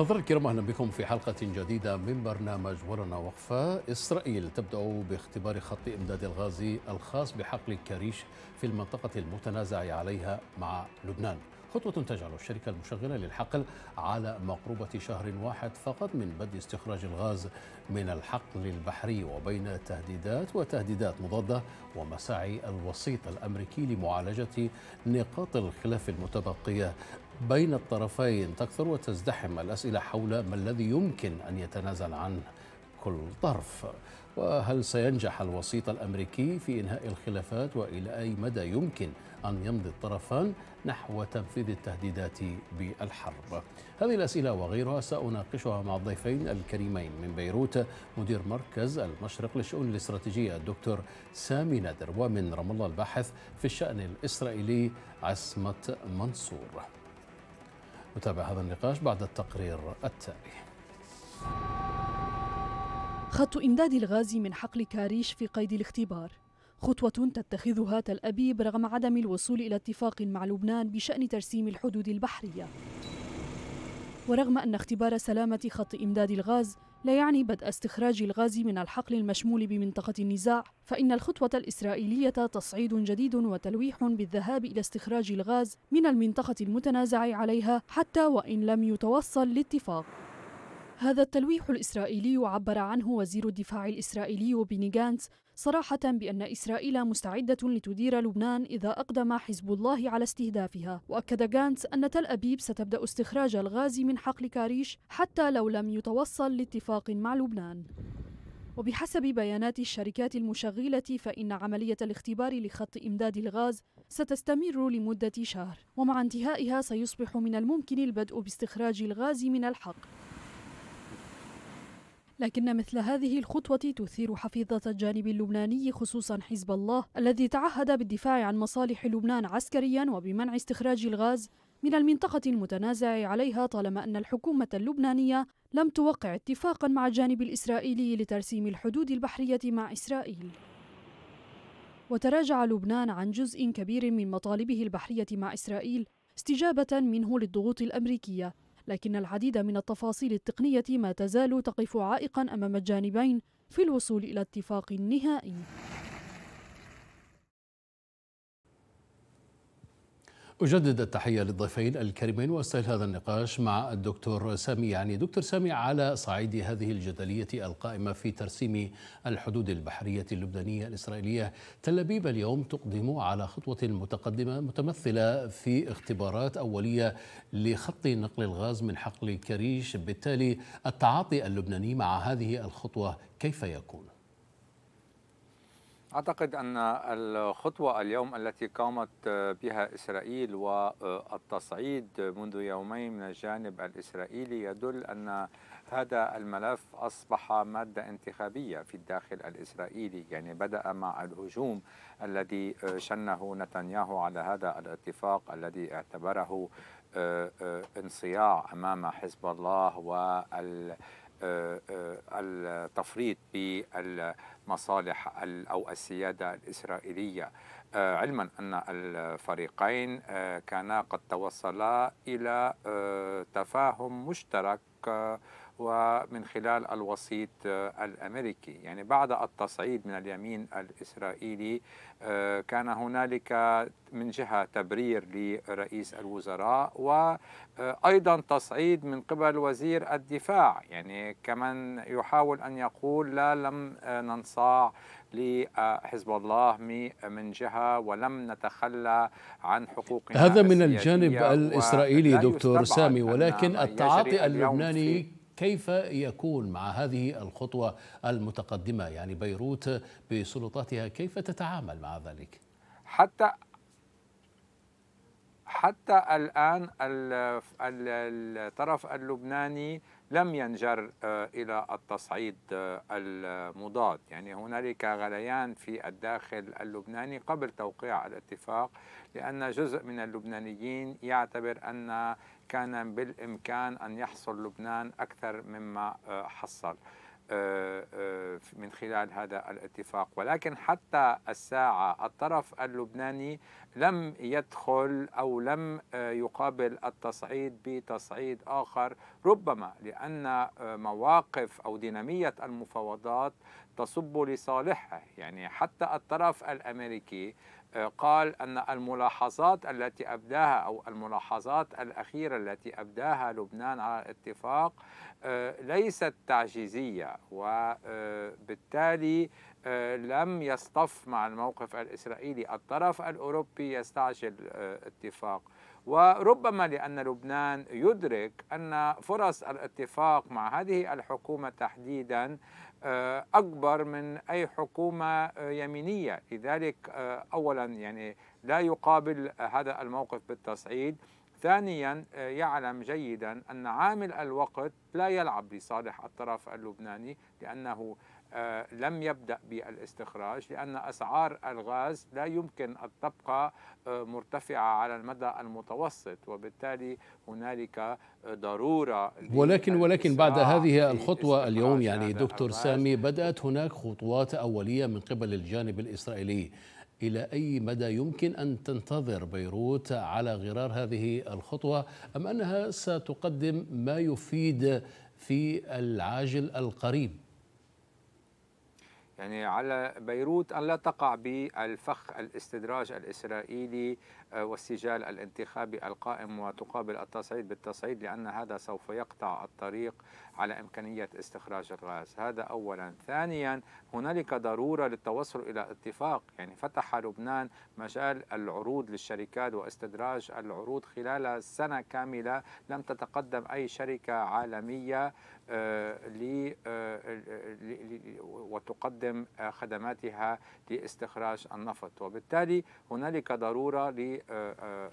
نظرا الكرام اهلا بكم في حلقه جديده من برنامج ورنا وقفه اسرائيل تبدا باختبار خط امداد الغاز الخاص بحقل كريش في المنطقه المتنازع عليها مع لبنان خطوة تجعل الشركة المشغلة للحقل على مقربة شهر واحد فقط من بدء استخراج الغاز من الحقل البحري وبين تهديدات وتهديدات مضادة ومساعي الوسيط الأمريكي لمعالجة نقاط الخلاف المتبقية بين الطرفين تكثر وتزدحم الأسئلة حول ما الذي يمكن أن يتنازل عنه كل طرف وهل سينجح الوسيط الأمريكي في إنهاء الخلافات وإلى أي مدى يمكن أن يمضي الطرفان نحو تنفيذ التهديدات بالحرب هذه الأسئلة وغيرها سأناقشها مع الضيفين الكريمين من بيروت مدير مركز المشرق للشؤون الاستراتيجية الدكتور سامي نادر ومن رام الله الباحث في الشأن الإسرائيلي عصمة منصور نتابع هذا النقاش بعد التقرير التالي خط إمداد الغاز من حقل كاريش في قيد الاختبار خطوة تتخذها تل أبيب رغم عدم الوصول إلى اتفاق مع لبنان بشأن ترسيم الحدود البحرية ورغم أن اختبار سلامة خط إمداد الغاز لا يعني بدء استخراج الغاز من الحقل المشمول بمنطقة النزاع، فإن الخطوة الإسرائيلية تصعيد جديد وتلويح بالذهاب إلى استخراج الغاز من المنطقة المتنازع عليها حتى وإن لم يتوصل لاتفاق. هذا التلويح الإسرائيلي عبر عنه وزير الدفاع الإسرائيلي بني جانس صراحة بأن إسرائيل مستعدة لتدير لبنان إذا أقدم حزب الله على استهدافها وأكد غانتس أن تل أبيب ستبدأ استخراج الغاز من حقل كاريش حتى لو لم يتوصل لاتفاق مع لبنان وبحسب بيانات الشركات المشغلة فإن عملية الاختبار لخط إمداد الغاز ستستمر لمدة شهر ومع انتهائها سيصبح من الممكن البدء باستخراج الغاز من الحقل لكن مثل هذه الخطوة تثير حفيظة الجانب اللبناني خصوصا حزب الله الذي تعهد بالدفاع عن مصالح لبنان عسكريا وبمنع استخراج الغاز من المنطقة المتنازع عليها طالما أن الحكومة اللبنانية لم توقع اتفاقا مع الجانب الإسرائيلي لترسيم الحدود البحرية مع إسرائيل وتراجع لبنان عن جزء كبير من مطالبه البحرية مع إسرائيل استجابة منه للضغوط الأمريكية لكن العديد من التفاصيل التقنية ما تزال تقف عائقا أمام الجانبين في الوصول إلى اتفاق نهائي أجدد التحية للضيفين الكريمين واستهل هذا النقاش مع الدكتور سامي يعني دكتور سامي على صعيد هذه الجدلية القائمة في ترسيم الحدود البحرية اللبنانية الإسرائيلية تل أبيب اليوم تقدم على خطوة متقدمة متمثلة في اختبارات أولية لخط نقل الغاز من حقل كريش بالتالي التعاطي اللبناني مع هذه الخطوة كيف يكون؟ أعتقد أن الخطوة اليوم التي قامت بها إسرائيل والتصعيد منذ يومين من الجانب الإسرائيلي يدل أن هذا الملف أصبح مادة انتخابية في الداخل الإسرائيلي يعني بدأ مع الهجوم الذي شنه نتنياهو على هذا الاتفاق الذي اعتبره آه، آه، انصياع أمام حزب الله وال آه، آه، آه، التفريط بالمصالح أو السيادة الإسرائيلية آه، علما أن الفريقين آه، كانا قد توصلا إلى آه، تفاهم مشترك ومن خلال الوسيط الامريكي، يعني بعد التصعيد من اليمين الاسرائيلي كان هنالك من جهه تبرير لرئيس الوزراء وايضا تصعيد من قبل وزير الدفاع، يعني كمن يحاول ان يقول لا لم ننصاع لحزب الله من جهة ولم نتخلى عن حقوقنا هذا من الجانب الإسرائيلي دكتور سامي ولكن التعاطي اللبناني كيف يكون مع هذه الخطوة المتقدمة يعني بيروت بسلطاتها كيف تتعامل مع ذلك؟ حتى حتى الآن الطرف اللبناني لم ينجر آه، إلى التصعيد آه، المضاد يعني هنالك غليان في الداخل اللبناني قبل توقيع الاتفاق لأن جزء من اللبنانيين يعتبر أن كان بالإمكان أن يحصل لبنان أكثر مما آه، حصل آه، آه، من خلال هذا الاتفاق ولكن حتى الساعة الطرف اللبناني لم يدخل أو لم آه، يقابل التصعيد بتصعيد آخر ربما لأن مواقف أو دينامية المفاوضات تصب لصالحه يعني حتى الطرف الأمريكي آه، قال أن الملاحظات التي أبداها أو الملاحظات الأخيرة التي أبداها لبنان على الاتفاق آه، ليست تعجيزية وبالتالي آه، لم يصطف مع الموقف الإسرائيلي الطرف الأوروبي يستعجل اتفاق وربما لأن لبنان يدرك أن فرص الاتفاق مع هذه الحكومة تحديدا آه، أكبر من أي حكومة آه، يمينية لذلك آه، أولا يعني لا يقابل هذا الموقف بالتصعيد ثانيا يعلم جيدا أن عامل الوقت لا يلعب لصالح الطرف اللبناني لأنه آه، لم يبدأ بالاستخراج لأن أسعار الغاز لا يمكن أن تبقى آه، مرتفعة على المدى المتوسط وبالتالي هنالك ضرورة ولكن ولكن بعد هذه الخطوة اليوم يعني دكتور سامي بدأت هناك خطوات أولية من قبل الجانب الإسرائيلي إلى أي مدى يمكن أن تنتظر بيروت على غرار هذه الخطوة أم أنها ستقدم ما يفيد في العاجل القريب؟ يعني على بيروت أن لا تقع بالفخ الاستدراج الإسرائيلي آه، والسجال الانتخابي القائم وتقابل التصعيد بالتصعيد لأن هذا سوف يقطع الطريق على إمكانية استخراج الغاز هذا أولا ثانيا هنالك ضرورة للتوصل إلى اتفاق يعني فتح لبنان مجال العروض للشركات واستدراج العروض خلال سنة كاملة لم تتقدم أي شركة عالمية آه، آه، وتقدم خدماتها لاستخراج النفط وبالتالي هنالك ضرورة آه، آه، آه،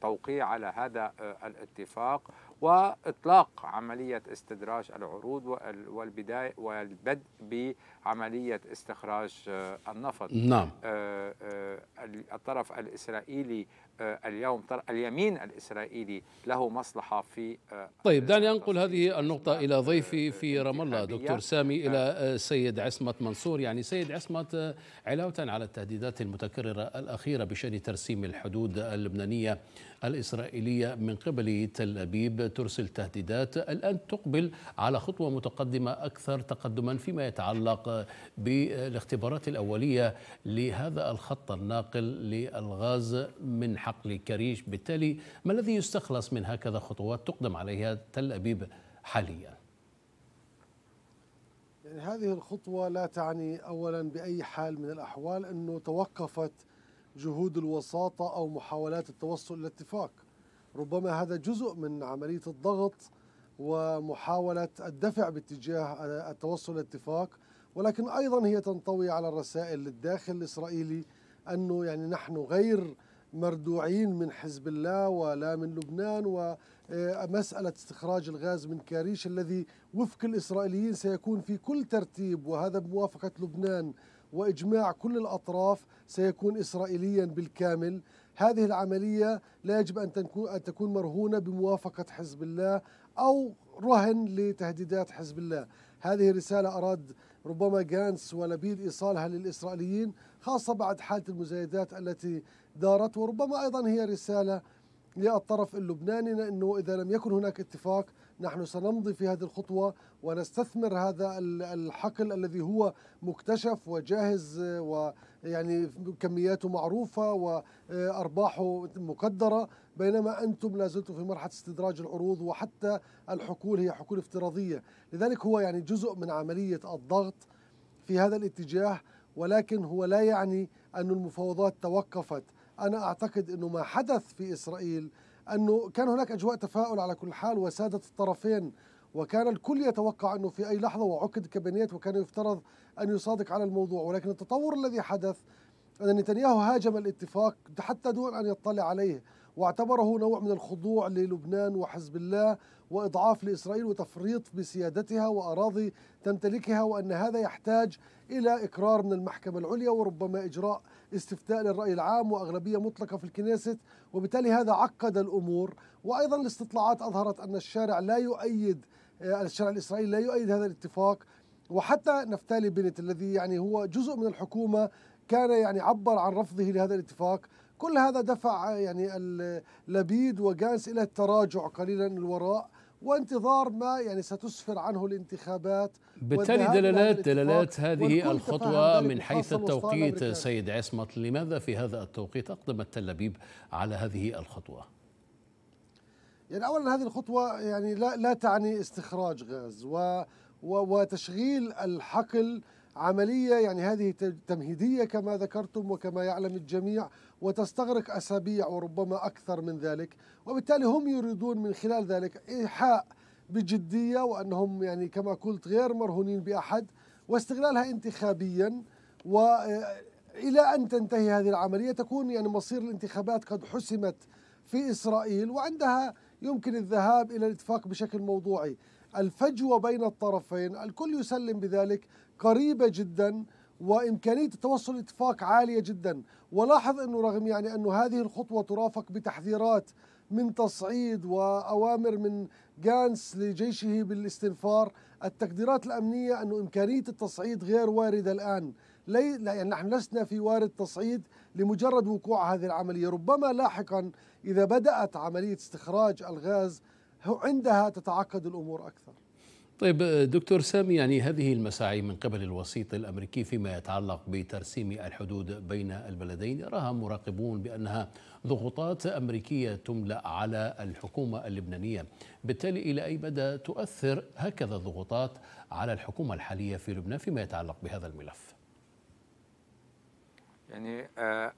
توقيع على هذا الاتفاق وإطلاق عملية استدراج العروض والبداية والبدء بعملية استخراج آه، النفط نعم آه، آه، الطرف الإسرائيلي اليوم اليمين الإسرائيلي له مصلحة في طيب دعني أنقل هذه النقطة إلى ضيفي في رام الله دكتور سامي إلى السيد عصمت منصور يعني سيد عصمت علاوة على التهديدات المتكررة الأخيرة بشأن ترسيم الحدود اللبنانية الإسرائيلية من قبل تل أبيب ترسل تهديدات الآن تقبل على خطوة متقدمة أكثر تقدما فيما يتعلق بالاختبارات الأولية لهذا الخط الناقل للغاز من حقل كريش بالتالي ما الذي يستخلص من هكذا خطوات تقدم عليها تل أبيب حالياً يعني هذه الخطوة لا تعني أولا بأي حال من الأحوال أنه توقفت جهود الوساطة أو محاولات التوصل إلى اتفاق ربما هذا جزء من عملية الضغط ومحاولة الدفع باتجاه التوصل إلى اتفاق ولكن أيضا هي تنطوي على الرسائل للداخل الإسرائيلي أنه يعني نحن غير مردوعين من حزب الله ولا من لبنان ومسألة استخراج الغاز من كاريش الذي وفق الإسرائيليين سيكون في كل ترتيب وهذا بموافقة لبنان واجماع كل الاطراف سيكون اسرائيليا بالكامل هذه العمليه لا يجب ان تكون ان تكون مرهونه بموافقه حزب الله او رهن لتهديدات حزب الله هذه رساله اراد ربما جانس ولبيد ايصالها للاسرائيليين خاصه بعد حاله المزايدات التي دارت وربما ايضا هي رساله للطرف اللبناني انه اذا لم يكن هناك اتفاق نحن سنمضي في هذه الخطوة ونستثمر هذا الحقل الذي هو مكتشف وجاهز آه، ويعني كمياته معروفة وأرباحه مقدرة بينما أنتم لا زلتم في مرحلة استدراج العروض وحتى الحقول هي حقول افتراضية لذلك هو يعني جزء من عملية الضغط في هذا الاتجاه ولكن هو لا يعني أن المفاوضات توقفت أنا أعتقد أنه ما حدث في إسرائيل انه كان هناك اجواء تفاؤل على كل حال وسادت الطرفين وكان الكل يتوقع انه في اي لحظه وعقد كابينيت وكان يفترض ان يصادق على الموضوع ولكن التطور الذي حدث ان نتنياهو هاجم الاتفاق حتى دون ان يطلع عليه واعتبره نوع من الخضوع للبنان وحزب الله واضعاف لاسرائيل وتفريط بسيادتها واراضي تمتلكها وان هذا يحتاج الى اقرار من المحكمه العليا وربما اجراء استفتاء للراي العام واغلبيه مطلقه في الكنيست وبالتالي هذا عقد الامور وايضا الاستطلاعات اظهرت ان الشارع لا يؤيد آه، الشارع الاسرائيلي لا يؤيد هذا الاتفاق وحتى نفتالي بنت الذي يعني هو جزء من الحكومه كان يعني عبر عن رفضه لهذا الاتفاق كل هذا دفع آه، يعني لبيد وجانس الى التراجع قليلا الوراء وانتظار ما يعني ستسفر عنه الانتخابات بالتالي دلالات دلالات هذه الخطوة من حيث التوقيت سيد عصمت لماذا في هذا التوقيت أقدمت تل أبيب على هذه الخطوة؟ يعني أولا هذه الخطوة يعني لا, لا تعني استخراج غاز و وتشغيل الحقل عملية يعني هذه تمهيدية كما ذكرتم وكما يعلم الجميع وتستغرق أسابيع وربما أكثر من ذلك وبالتالي هم يريدون من خلال ذلك إيحاء بجدية وأنهم يعني كما قلت غير مرهونين بأحد واستغلالها انتخابيا وإلى آه، أن تنتهي هذه العملية تكون يعني مصير الانتخابات قد حسمت في إسرائيل وعندها يمكن الذهاب إلى الاتفاق بشكل موضوعي الفجوة بين الطرفين الكل يسلم بذلك قريبة جدا وإمكانية التوصل لاتفاق عالية جدا ولاحظ أنه رغم يعني أنه هذه الخطوة ترافق بتحذيرات من تصعيد وأوامر من جانس لجيشه بالاستنفار التقديرات الأمنية أنه إمكانية التصعيد غير واردة الآن لي لا يعني نحن لسنا في وارد تصعيد لمجرد وقوع هذه العملية ربما لاحقا إذا بدأت عملية استخراج الغاز عندها تتعقد الأمور أكثر طيب دكتور سامي يعني هذه المساعي من قبل الوسيط الامريكي فيما يتعلق بترسيم الحدود بين البلدين يراها مراقبون بانها ضغوطات امريكيه تملا على الحكومه اللبنانيه، بالتالي الى اي مدى تؤثر هكذا الضغوطات على الحكومه الحاليه في لبنان فيما يتعلق بهذا الملف؟ يعني آه،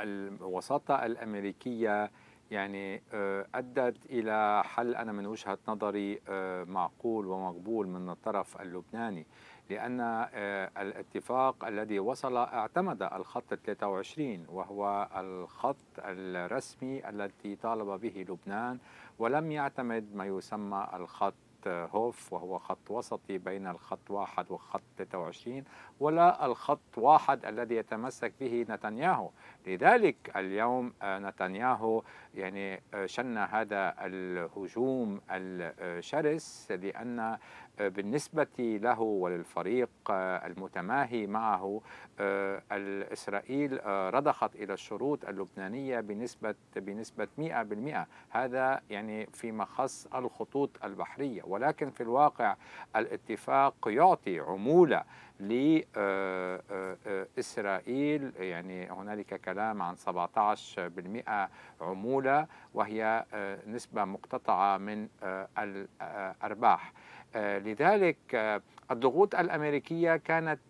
الوساطه الامريكيه يعني آه، أدت إلى حل أنا من وجهة نظري آه، معقول ومقبول من الطرف اللبناني لأن آه، الاتفاق الذي وصل اعتمد الخط 23 وهو الخط الرسمي الذي طالب به لبنان ولم يعتمد ما يسمى الخط هوف وهو خط وسطي بين الخط واحد وخط 23 ولا الخط واحد الذي يتمسك به نتنياهو لذلك اليوم آه، نتنياهو يعني آه، شن هذا الهجوم الشرس لأن بالنسبة له وللفريق المتماهي معه آه، إسرائيل آه، رضخت إلى الشروط اللبنانية بنسبة بنسبة 100% هذا يعني فيما خص الخطوط البحرية ولكن في الواقع الاتفاق يعطي عمولة لإسرائيل آه، يعني هنالك كلام عن 17% عمولة وهي نسبة مقتطعة من الأرباح آه، لذلك آه، الضغوط الأمريكية كانت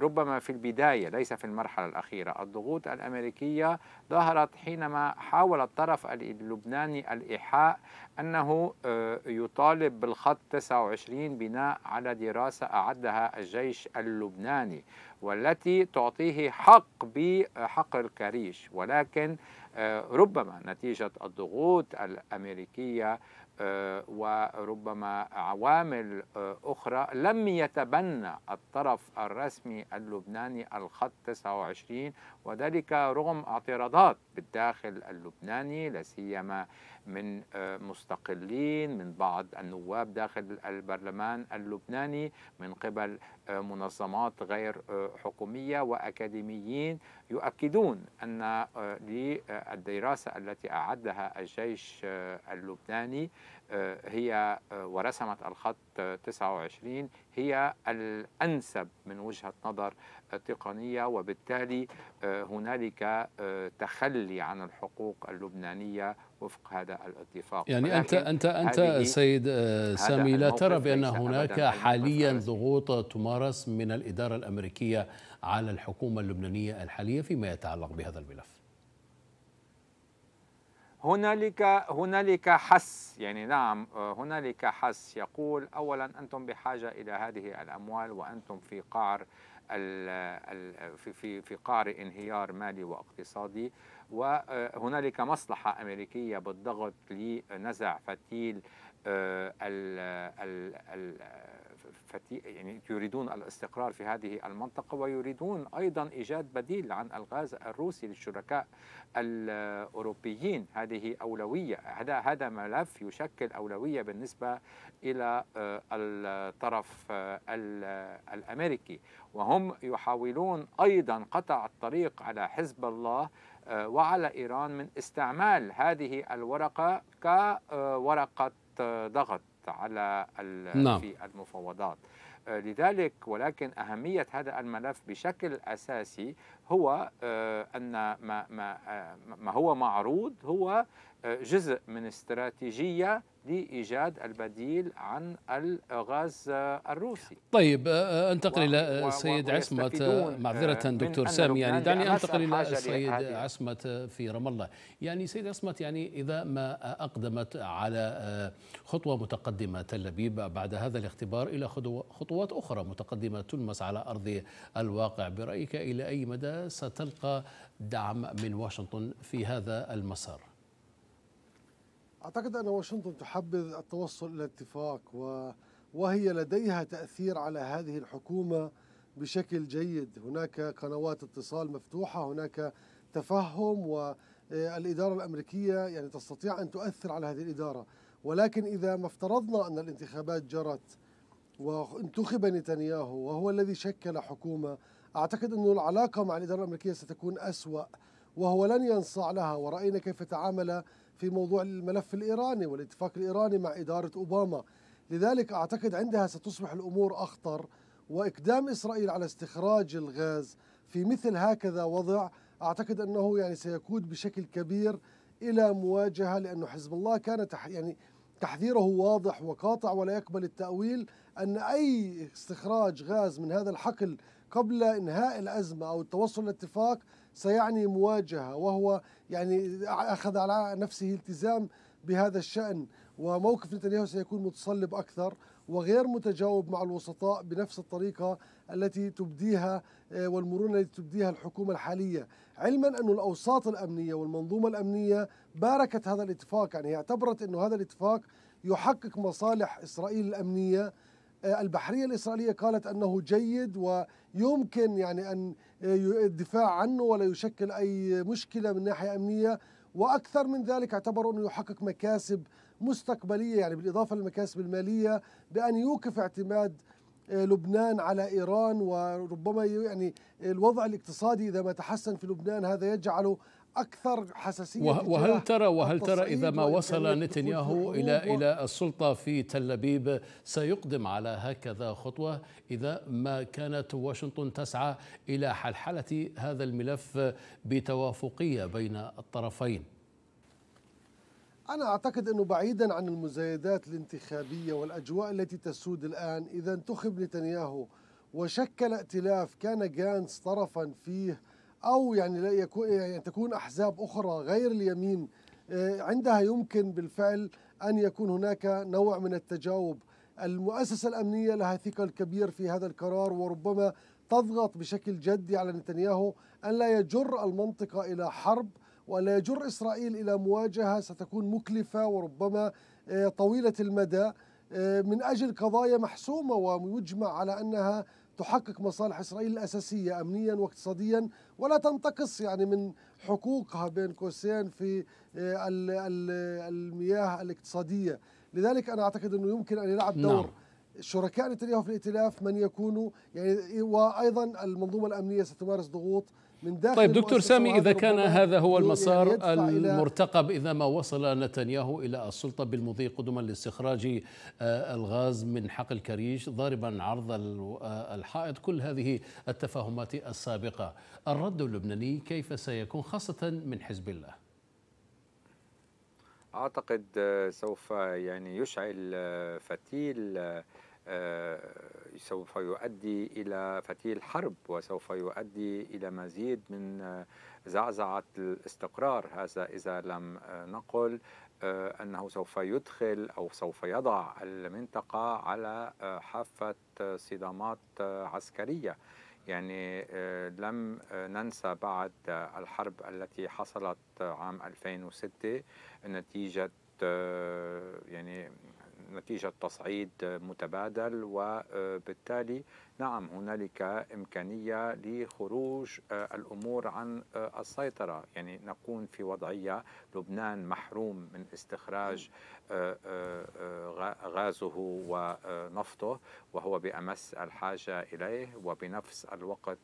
ربما في البداية ليس في المرحلة الأخيرة الضغوط الأمريكية ظهرت حينما حاول الطرف اللبناني الإيحاء أنه آه، يطالب بالخط 29 بناء على دراسة أعدها الجيش اللبناني والتي تعطيه حق بحق الكريش ولكن ربما نتيجة الضغوط الأمريكية آه، وربما عوامل آه، أخرى لم يتبنى الطرف الرسمي اللبناني الخط 29 وذلك رغم اعتراضات بالداخل اللبناني لسيما سيما من آه، مستقلين من بعض النواب داخل البرلمان اللبناني من قبل آه، منظمات غير آه، حكومية وأكاديميين يؤكدون أن للدراسة التي أعدها الجيش اللبناني هي ورسمت الخط 29 هي الأنسب من وجهة نظر تقنية وبالتالي هنالك تخلي عن الحقوق اللبنانية وفق هذا الاتفاق يعني انت انت انت سيد آه، سامي لا ترى بان هناك حاليا ضغوط تمارس من الاداره الامريكيه على الحكومه اللبنانيه الحاليه فيما يتعلق بهذا الملف هنالك هنالك حس يعني نعم آه، هنالك حس يقول اولا انتم بحاجه الى هذه الاموال وانتم في قعر في في في قعر انهيار مالي واقتصادي وهنالك مصلحة أمريكية بالضغط لنزع فتيل آه، يعني يريدون الاستقرار في هذه المنطقة ويريدون أيضا إيجاد بديل عن الغاز الروسي للشركاء الأوروبيين هذه أولوية هذا هذا ملف يشكل أولوية بالنسبة إلى آه، الطرف آه، الأمريكي وهم يحاولون أيضا قطع الطريق على حزب الله آه، وعلى إيران من استعمال هذه الورقة كورقة ضغط الضغط على نعم. في المفاوضات آه، لذلك ولكن أهمية هذا الملف بشكل أساسي هو آه، أن ما, ما, آه، ما هو معروض هو آه، جزء من استراتيجية لإيجاد البديل عن الغاز الروسي طيب أنتقل إلى السيد عصمة آه، معذرة دكتور سامي يعني دعني أنتقل إلى السيد عصمة في رام الله يعني سيد عصمة يعني إذا ما أقدمت على آه، خطوة متقدمة تل أبيب بعد هذا الاختبار إلى خطوات أخرى متقدمة تلمس على أرض الواقع برأيك إلى أي مدى ستلقى دعم من واشنطن في هذا المسار أعتقد أن واشنطن تحبذ التوصل إلى اتفاق و... وهي لديها تأثير على هذه الحكومة بشكل جيد هناك قنوات اتصال مفتوحة هناك تفهم والإدارة آه، الأمريكية يعني تستطيع أن تؤثر على هذه الإدارة ولكن إذا ما افترضنا أن الانتخابات جرت وانتخب نتنياهو وهو الذي شكل حكومة أعتقد أن العلاقة مع الإدارة الأمريكية ستكون أسوأ وهو لن ينصاع لها ورأينا كيف تعامل في موضوع الملف الإيراني والاتفاق الإيراني مع إدارة أوباما لذلك أعتقد عندها ستصبح الأمور أخطر وإقدام إسرائيل على استخراج الغاز في مثل هكذا وضع أعتقد أنه يعني سيقود بشكل كبير إلى مواجهة لأنه حزب الله كان تح يعني تحذيره واضح وقاطع ولا يقبل التأويل أن أي استخراج غاز من هذا الحقل قبل إنهاء الأزمة أو التوصل لاتفاق سيعني مواجهة وهو يعني أخذ على نفسه التزام بهذا الشأن وموقف نتنياهو سيكون متصلب أكثر وغير متجاوب مع الوسطاء بنفس الطريقة التي تبديها آه، والمرونة التي تبديها الحكومة الحالية علما أن الأوساط الأمنية والمنظومة الأمنية باركت هذا الاتفاق يعني اعتبرت أن هذا الاتفاق يحقق مصالح إسرائيل الأمنية آه، البحرية الإسرائيلية قالت أنه جيد ويمكن يعني أن آه، الدفاع عنه ولا يشكل أي مشكلة من ناحية أمنية وأكثر من ذلك اعتبروا أنه يحقق مكاسب مستقبلية يعني بالإضافة للمكاسب المالية بأن يوقف اعتماد آه، لبنان على ايران وربما يعني الوضع الاقتصادي اذا ما تحسن في لبنان هذا يجعله اكثر حساسيه وهل ترى وهل ترى اذا ما وصل نتنياهو الى الى السلطه في تل ابيب سيقدم على هكذا خطوه اذا ما كانت واشنطن تسعى الى حلحله هذا الملف بتوافقيه بين الطرفين أنا أعتقد أنه بعيدا عن المزايدات الانتخابية والأجواء التي تسود الآن إذا انتخب نتنياهو وشكل ائتلاف كان جانس طرفا فيه او يعني يكون يعني تكون احزاب اخرى غير اليمين آه، عندها يمكن بالفعل ان يكون هناك نوع من التجاوب المؤسسه الامنيه لها ثقل كبير في هذا القرار وربما تضغط بشكل جدي على نتنياهو ان لا يجر المنطقه الى حرب ولا يجر اسرائيل الى مواجهه ستكون مكلفه وربما آه، طويله المدى آه، من اجل قضايا محسومه ويجمع على انها تحقق مصالح اسرائيل الاساسيه امنيا واقتصاديا ولا تنتقص يعني من حقوقها بين قوسين في آه، المياه الاقتصاديه، لذلك انا اعتقد انه يمكن ان يلعب دور نعم. شركاء نتنياهو في الائتلاف من يكونوا يعني وايضا المنظومه الامنيه ستمارس ضغوط من داخل طيب دكتور سامي إذا كان هذا هو المسار المرتقب إذا ما وصل نتنياهو إلى السلطة بالمضي قدما لاستخراج آه، الغاز من حقل كريش ضاربا عرض آه، الحائط كل هذه التفاهمات السابقة الرد اللبناني كيف سيكون خاصة من حزب الله أعتقد آه، سوف يعني يشعل فتيل آه، سوف يؤدي إلى فتيل حرب وسوف يؤدي إلى مزيد من زعزعة الاستقرار هذا إذا لم نقل آه، أنه سوف يدخل أو سوف يضع المنطقة على آه، حافة صدامات عسكرية يعني لم ننسى بعد الحرب التي حصلت عام 2006 نتيجة يعني نتيجة تصعيد متبادل وبالتالي نعم هنالك إمكانية لخروج آه، الأمور عن آه، السيطرة يعني نكون في وضعية لبنان محروم من استخراج آه، غازه ونفطه وهو بأمس الحاجة إليه وبنفس الوقت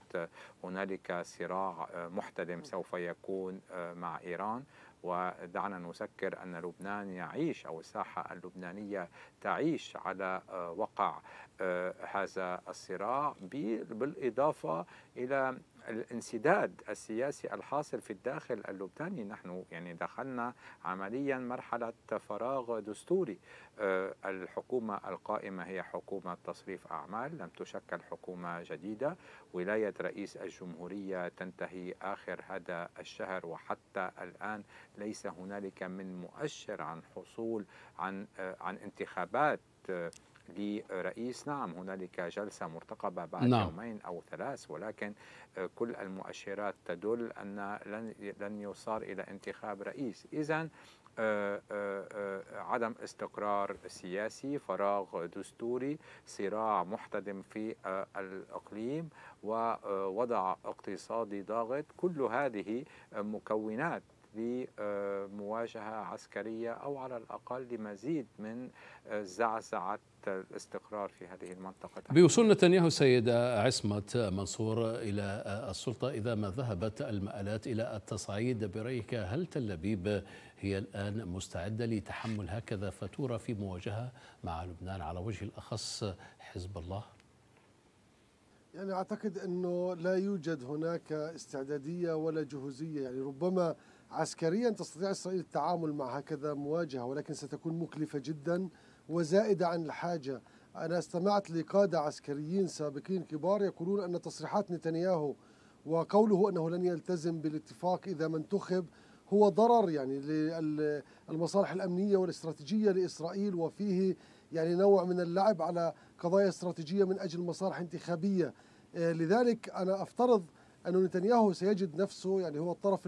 هنالك صراع محتدم سوف يكون مع إيران ودعنا نذكر أن لبنان يعيش أو الساحة اللبنانية تعيش على آه، وقع آه، هذا الصراع بالإضافة إلى الانسداد السياسي الحاصل في الداخل اللبناني نحن يعني دخلنا عمليا مرحلة فراغ دستوري آه، الحكومة القائمة هي حكومة تصريف أعمال لم تشكل حكومة جديدة ولاية رئيس الجمهورية تنتهي آخر هذا الشهر وحتى الآن ليس هنالك من مؤشر عن حصول عن آه، عن انتخابات آه، لرئيس نعم هنالك جلسة مرتقبة بعد نعم. يومين أو ثلاث ولكن آه، كل المؤشرات تدل أن لن لن يصار إلى انتخاب رئيس إذا آه، آه، عدم استقرار سياسي فراغ دستوري صراع محتدم في الأقليم ووضع اقتصادي ضاغط كل هذه مكونات بمواجهة عسكرية أو على الأقل لمزيد من آه، زعزعة الاستقرار في هذه المنطقة بوصول نتنياهو سيدة عصمة منصور إلى آه، السلطة إذا ما ذهبت المآلات إلى التصعيد برأيك هل تل أبيب هي الآن مستعدة لتحمل هكذا فاتورة في مواجهة مع لبنان على وجه الأخص حزب الله؟ يعني أعتقد أنه لا يوجد هناك استعدادية ولا جهوزية يعني ربما عسكريا تستطيع إسرائيل التعامل مع هكذا مواجهة ولكن ستكون مكلفة جدا وزائدة عن الحاجة أنا استمعت لقادة عسكريين سابقين كبار يقولون أن تصريحات نتنياهو وقوله أنه لن يلتزم بالاتفاق إذا ما انتخب هو ضرر يعني للمصالح الأمنية والاستراتيجية لإسرائيل وفيه يعني نوع من اللعب على قضايا استراتيجية من أجل مصالح انتخابية آه، لذلك أنا أفترض أن نتنياهو سيجد نفسه يعني هو الطرف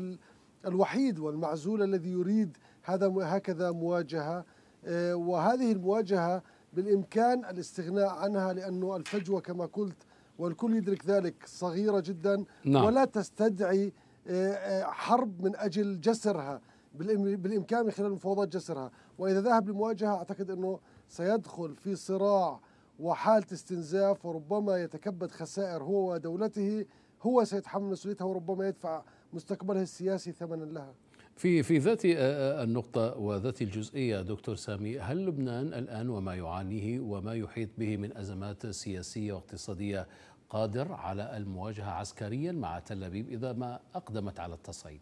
الوحيد والمعزول الذي يريد هذا هكذا مواجهة آه، وهذه المواجهة بالإمكان الاستغناء عنها لأنه الفجوة كما قلت والكل يدرك ذلك صغيرة جدا نعم. ولا تستدعي آه، آه، حرب من أجل جسرها بالإمكان من خلال المفاوضات جسرها وإذا ذهب لمواجهة أعتقد أنه سيدخل في صراع وحالة استنزاف وربما يتكبد خسائر هو ودولته هو سيتحمل مسؤوليتها وربما يدفع مستقبلها السياسي ثمنا لها في في ذات آه، آه، النقطة وذات الجزئية دكتور سامي هل لبنان الآن وما يعانيه وما يحيط به من أزمات سياسية واقتصادية قادر على المواجهة عسكريا مع تل أبيب إذا ما أقدمت على التصعيد؟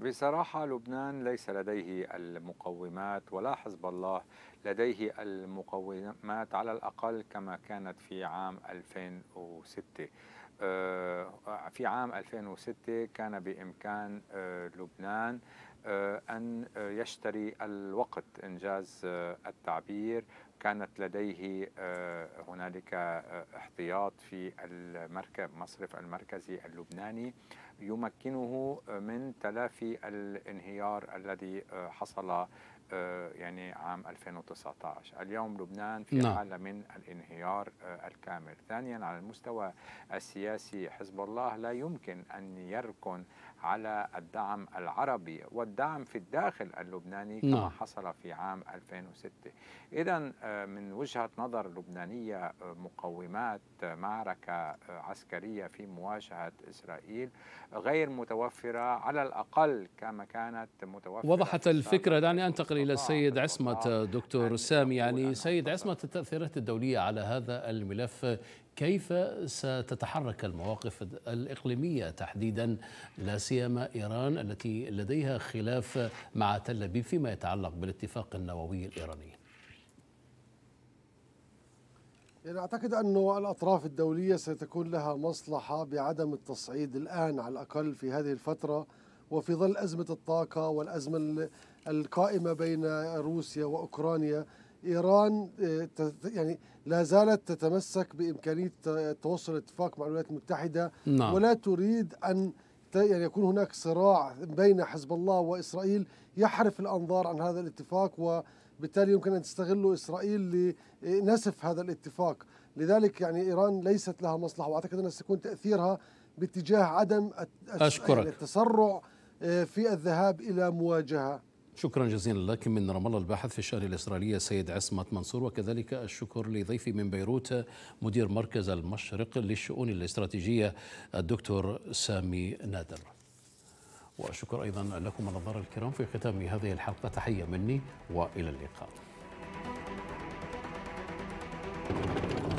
بصراحة لبنان ليس لديه المقومات ولا حزب الله لديه المقومات على الأقل كما كانت في عام 2006 آه، في عام 2006 كان بإمكان آه، لبنان آه، أن يشتري الوقت إنجاز التعبير كانت لديه هنالك احتياط في المركب مصرف المركزي اللبناني يمكنه من تلافي الانهيار الذي حصل آه، يعني عام 2019 اليوم لبنان في نعم. حالة من الانهيار آه، الكامل ثانيا على المستوى السياسي حزب الله لا يمكن أن يركن على الدعم العربي والدعم في الداخل اللبناني كما نعم. حصل في عام 2006 إذا آه، من وجهة نظر لبنانية آه، مقومات آه، معركة عسكرية في مواجهة إسرائيل غير متوفرة على الأقل كما كانت متوفرة وضحت الفكرة دعني أنتقل إلى السيد عصمت دكتور سامي يعني سيد عصمت التأثيرات الدولية على هذا الملف كيف ستتحرك المواقف الإقليمية تحديدا لا سيما إيران التي لديها خلاف مع تل أبيب فيما يتعلق بالاتفاق النووي الإيراني يعني أعتقد أنه الأطراف الدولية ستكون لها مصلحة بعدم التصعيد الآن على الأقل في هذه الفترة وفي ظل أزمة الطاقة والأزمة القائمة بين روسيا وأوكرانيا ايران آه، يعني لا زالت تتمسك بامكانيه توصل اتفاق مع الولايات المتحده نعم. ولا تريد ان يعني يكون هناك صراع بين حزب الله واسرائيل يحرف الانظار عن هذا الاتفاق وبالتالي يمكن ان تستغل اسرائيل لنسف هذا الاتفاق لذلك يعني ايران ليست لها مصلحه واعتقد ان سيكون تاثيرها باتجاه عدم أشكرك. يعني التسرع آه، في الذهاب الى مواجهه شكرا جزيلا لك من رام الله الباحث في الشأن الإسرائيلي السيد عصمت منصور وكذلك الشكر لضيفي من بيروت مدير مركز المشرق للشؤون الاستراتيجية الدكتور سامي نادر وشكر أيضا لكم النظار الكرام في ختام هذه الحلقة تحية مني وإلى اللقاء